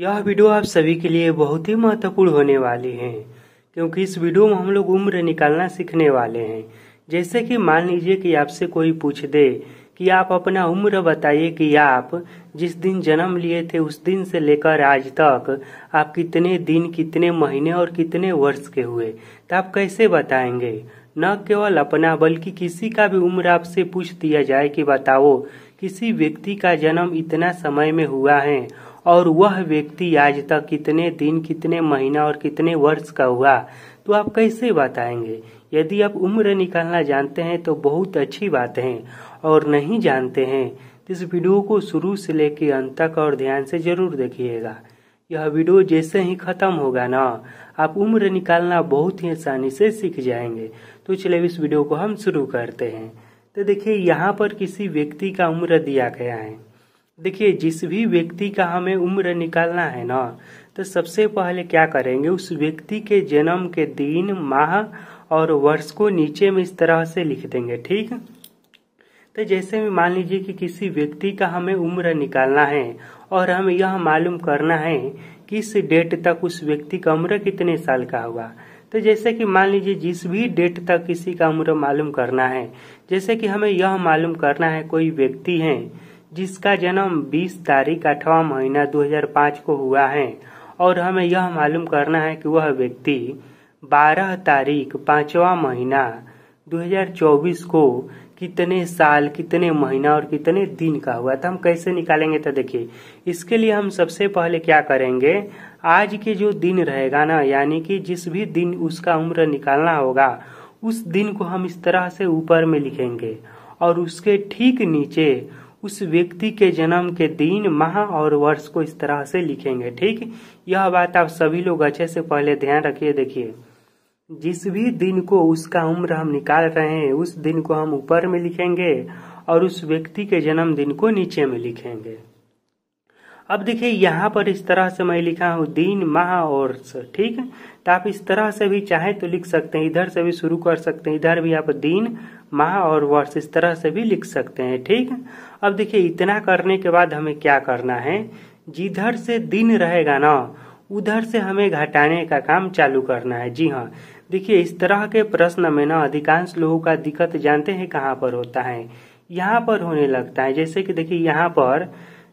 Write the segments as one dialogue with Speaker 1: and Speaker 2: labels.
Speaker 1: यह वीडियो आप सभी के लिए बहुत ही महत्वपूर्ण होने वाली है क्योंकि इस वीडियो में हम लोग उम्र निकालना सीखने वाले हैं जैसे कि मान लीजिए कि आपसे कोई पूछ दे कि आप अपना उम्र बताइए कि आप जिस दिन जन्म लिए थे उस दिन से लेकर आज तक आप कितने दिन कितने महीने और कितने वर्ष के हुए तो आप कैसे बताएंगे न केवल अपना बल्कि किसी का भी उम्र आपसे पूछ दिया जाए कि बताओ किसी व्यक्ति का जन्म इतना समय में हुआ है और वह व्यक्ति आज तक कितने दिन कितने महीना और कितने वर्ष का हुआ तो आप कैसे बताएंगे यदि आप उम्र निकालना जानते हैं तो बहुत अच्छी बात है और नहीं जानते हैं तो इस वीडियो को शुरू से लेकर अंत तक और ध्यान से जरूर देखिएगा यह वीडियो जैसे ही खत्म होगा ना आप उम्र निकालना बहुत ही आसानी से सीख जाएंगे तो चले इस वीडियो को हम शुरू करते हैं तो देखिए यहाँ पर किसी व्यक्ति का उम्र दिया गया है देखिए जिस भी व्यक्ति का हमें उम्र निकालना है ना तो सबसे पहले क्या करेंगे उस व्यक्ति के जन्म के दिन माह और वर्ष को नीचे में इस तरह से लिख देंगे ठीक तो जैसे भी मान लीजिए कि किसी व्यक्ति का हमें उम्र निकालना है और हमें यह मालूम करना है कि इस डेट तक उस व्यक्ति का उम्र कितने साल का हुआ तो जैसे कि मान लीजिए जिस भी डेट तक किसी का उम्र मालूम करना है जैसे कि हमें यह मालूम करना है कोई व्यक्ति है जिसका जन्म 20 तारीख अठवा महीना 2005 को हुआ है और हमें यह मालूम करना है कि वह व्यक्ति 12 तारीख पांचवा महीना 2024 को कितने साल कितने महीना और कितने दिन का हुआ था हम कैसे निकालेंगे तो देखिए इसके लिए हम सबसे पहले क्या करेंगे आज के जो दिन रहेगा ना यानी कि जिस भी दिन उसका उम्र निकालना होगा उस दिन को हम इस तरह से ऊपर में लिखेंगे और उसके ठीक नीचे उस व्यक्ति के जन्म के दिन माह और वर्ष को इस तरह से लिखेंगे ठीक यह बात आप सभी लोग अच्छे से पहले ध्यान रखिए देखिए जिस भी दिन को उसका उम्र हम निकाल रहे हैं उस दिन को हम ऊपर में लिखेंगे और उस व्यक्ति के जन्मदिन को नीचे में लिखेंगे अब देखिए यहाँ पर इस तरह से मैं लिखा हूँ दिन माह और ठीक तो आप इस तरह से भी चाहे तो लिख सकते हैं इधर से भी शुरू कर सकते हैं इधर भी आप दिन माह और वर्ष इस तरह से भी लिख सकते हैं ठीक अब देखिए इतना करने के बाद हमें क्या करना है जिधर से दिन रहेगा ना उधर से हमें घटाने का काम चालू करना है जी हाँ देखिए इस तरह के प्रश्न में ना अधिकांश लोगों का दिक्कत जानते हैं कहाँ पर होता है यहाँ पर होने लगता है जैसे कि देखिए यहाँ पर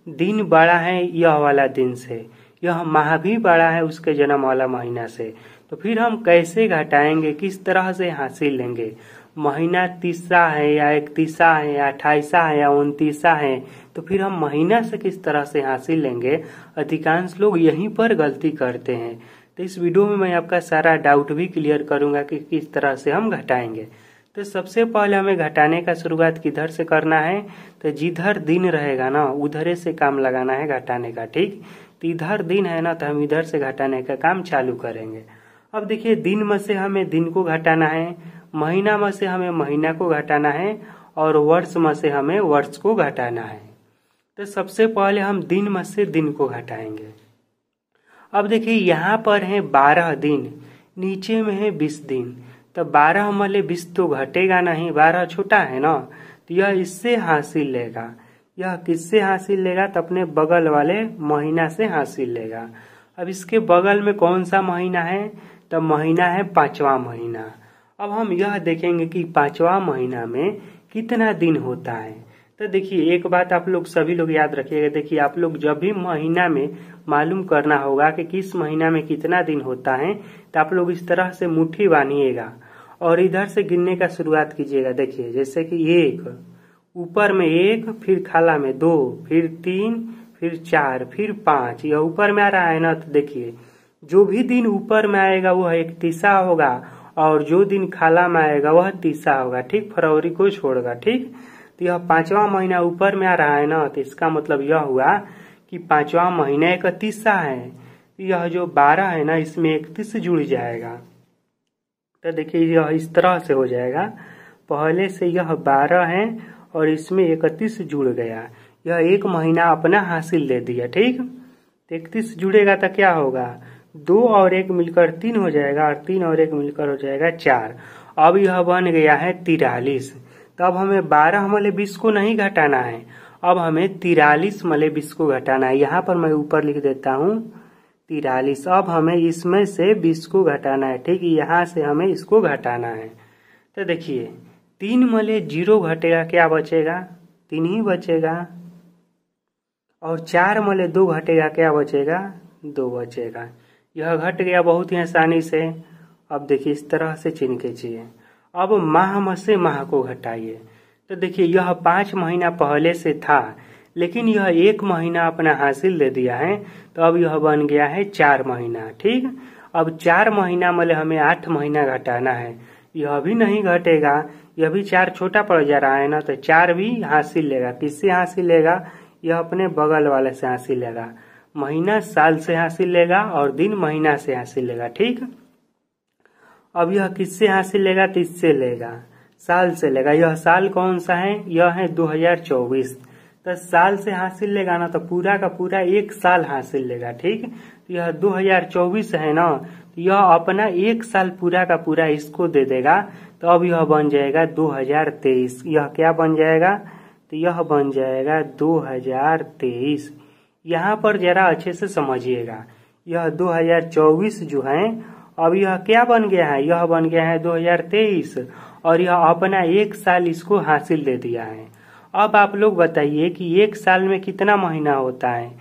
Speaker 1: दिन बड़ा है यह वाला दिन से यह माह भी बड़ा है उसके जन्म वाला महीना से तो फिर हम कैसे घटाएंगे किस तरह से हासिल लेंगे महीना तीसरा है या इकतीसा है या अट्ठाईसा है या उनतीसा है तो फिर हम महीना से किस तरह से हासिल लेंगे अधिकांश लोग यहीं पर गलती करते हैं तो इस वीडियो में मैं आपका सारा डाउट भी क्लियर करूंगा कि किस तरह से हम घटाएंगे तो सबसे पहले हमें घटाने का शुरुआत किधर से करना है तो जिधर दिन रहेगा ना उधरे से काम लगाना है घटाने का ठीक तो इधर दिन है ना तो हम इधर से घटाने का काम चालू करेंगे अब देखिए दिन में से हमें दिन को घटाना है महीना में से हमें महीना को घटाना है और वर्ष में से हमें वर्ष को घटाना है तो सबसे पहले हम दिन में से दिन को घटाएंगे अब देखिए यहाँ पर है बारह दिन नीचे में है बीस दिन तो बारह मले बीस तो घटेगा नहीं बारह छोटा है ना तो यह इससे हासिल लेगा यह किससे हासिल लेगा तो अपने बगल वाले महीना से हासिल लेगा अब इसके बगल में कौन सा महीना है तो महीना है पांचवा महीना अब हम यह देखेंगे कि पांचवा महीना में कितना दिन होता है तो देखिए एक बात आप लोग सभी लोग याद रखिएगा देखिए आप लोग जब भी महीना में मालूम करना होगा कि किस महीना में कितना दिन होता है तो आप लोग इस तरह से मुट्ठी बांधिएगा और इधर से गिनने का शुरुआत कीजिएगा देखिए जैसे कि एक ऊपर में एक फिर खाला में दो फिर तीन फिर चार फिर पांच यह ऊपर में आ रहा है ना तो देखिए जो भी दिन ऊपर में आएगा वह एक तीसा होगा और जो दिन खाला में आएगा वह तीसा होगा ठीक फरवरी को छोड़गा ठीक तो यह पांचवा महीना ऊपर में आ रहा है ना तो इसका मतलब यह हुआ कि पांचवा महीना इकतीसा है तो यह जो बारह है ना इसमें इकतीस जुड़ जाएगा तो देखिए यह इस तरह से हो जाएगा पहले से यह बारह है और इसमें इकतीस जुड़ गया यह एक महीना अपना हासिल ले दिया ठीक इकतीस तो जुड़ेगा तो क्या होगा दो और एक मिलकर तीन हो जाएगा और तीन और एक मिलकर हो जाएगा चार अब यह बन गया है तिरालीस तो अब हमें बारह मले बीस को नहीं घटाना है अब हमें तिरालीस मले बीस को घटाना है यहाँ पर मैं ऊपर लिख देता हूँ तिरालीस अब हमें इसमें से बीस को घटाना है ठीक है यहाँ से हमें इसको घटाना है तो देखिए तीन मले जीरो घटेगा क्या बचेगा तीन ही बचेगा और चार मले दो घटेगा क्या बचेगा दो बचेगा यह घट गया बहुत ही आसानी से अब देखिए इस तरह से चिन्ह खींचिए अब माह में से माह को घटाइए तो देखिए यह पाँच महीना पहले से था लेकिन यह एक महीना अपना हासिल दे दिया है तो अब यह बन गया है चार महीना ठीक अब चार महीना मतलब हमें आठ महीना घटाना है यह भी नहीं घटेगा यह भी चार छोटा पड़ जा रहा है ना तो चार भी हासिल लेगा किससे हासिल लेगा यह अपने बगल वाले से हासिल लेगा महीना साल से हासिल लेगा और दिन महीना से हासिल लेगा ठीक अब यह किससे हासिल लेगा तो इससे लेगा साल से लेगा यह साल कौन सा है यह है 2024 तो साल से हासिल लेगा ना तो पूरा का पूरा एक साल हासिल लेगा ठीक तो यह 2024 है ना तो यह अपना एक साल पूरा का पूरा इसको दे देगा तो अब यह बन जाएगा 2023 यह क्या बन जाएगा तो यह बन जाएगा 2023 यहाँ पर जरा अच्छे से समझिएगा यह 2024 जो है अब यह क्या बन गया है यह बन गया है 2023 और यह अपना एक साल इसको हासिल दे दिया है अब आप लोग बताइए कि एक साल में कितना महीना होता है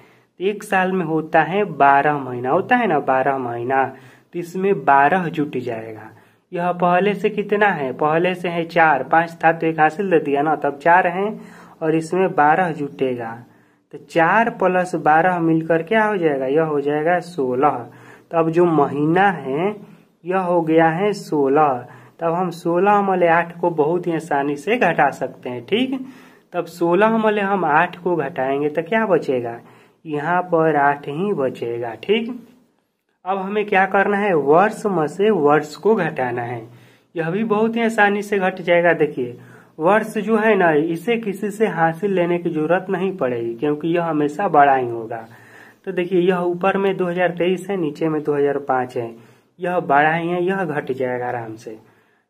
Speaker 1: एक साल में होता है बारह महीना होता है ना बारह महीना तो इसमें बारह जुट जाएगा यह पहले से कितना है पहले से है चार पांच था तो एक हासिल दे दिया ना तब चार है और इसमें बारह जुटेगा तो चार प्लस बारह मिलकर क्या हो जाएगा यह हो जाएगा सोलह तब जो महीना है यह हो गया है सोलह तब हम सोलह मल आठ को बहुत ही आसानी से घटा सकते हैं ठीक तब सोलह अमले हम आठ को घटाएंगे तो क्या बचेगा यहाँ पर आठ ही बचेगा ठीक अब हमें क्या करना है वर्ष में से वर्ष को घटाना है यह भी बहुत ही आसानी से घट जाएगा देखिए वर्ष जो है ना इसे किसी से हासिल लेने की जरूरत नहीं पड़ेगी क्योंकि यह हमेशा बड़ा ही होगा तो देखिए यह ऊपर में 2023 है नीचे में 2005 है यह बड़ा ही है यह घट जाएगा आराम से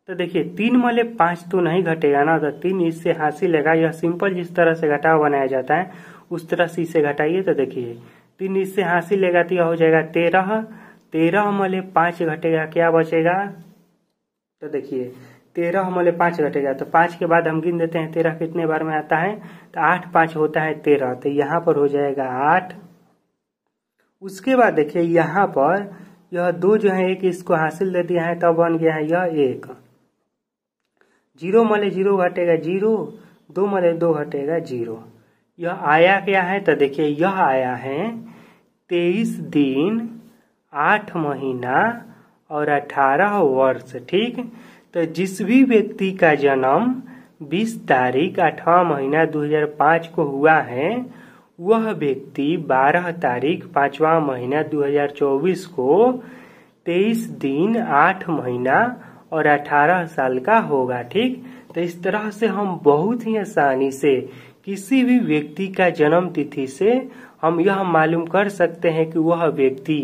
Speaker 1: तो देखिए तीन मले पांच तो नहीं घटेगा ना तो तीन इससे हासिल लेगा यह सिंपल जिस तरह से घटाव बनाया जाता है उस तरह से इसे घटाइए तो देखिए तीन इससे हासिल लेगा तो यह हो जाएगा तेरह तेरह मले पांच घटेगा क्या बचेगा तो देखिए तेरह मले पांच घटेगा तो पांच के बाद हम गिन देते हैं तेरह कितने बार में आता है तो आठ पांच होता है तेरह तो यहाँ पर हो जाएगा आठ उसके बाद देखिए यहाँ पर यह दो जो है एक इसको हासिल दे दिया है तब बन गया है यह एक जीरो मले जीरो घटेगा जीरो दो मले दो घटेगा जीरो यह आया क्या है तो देखिए यह आया है तेईस दिन आठ महीना और अठारह वर्ष ठीक तो जिस भी व्यक्ति का जन्म बीस तारीख आठवां महीना दो हजार पांच को हुआ है वह व्यक्ति 12 तारीख पांचवा महीना 2024 को 23 दिन 8 महीना और 18 साल का होगा ठीक तो इस तरह से हम बहुत ही आसानी से किसी भी व्यक्ति का जन्म तिथि से हम यह मालूम कर सकते हैं कि वह व्यक्ति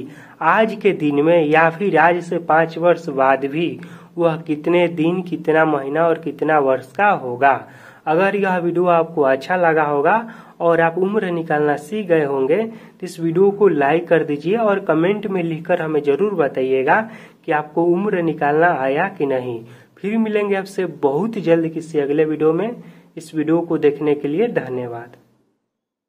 Speaker 1: आज के दिन में या फिर आज से पाँच वर्ष बाद भी वह कितने दिन कितना महीना और कितना वर्ष का होगा अगर यह वीडियो आपको अच्छा लगा होगा और आप उम्र निकालना सीख गए होंगे तो इस वीडियो को लाइक कर दीजिए और कमेंट में लिखकर हमें जरूर बताइएगा कि आपको उम्र निकालना आया कि नहीं फिर मिलेंगे आपसे बहुत जल्द किसी अगले वीडियो में इस वीडियो को देखने के लिए धन्यवाद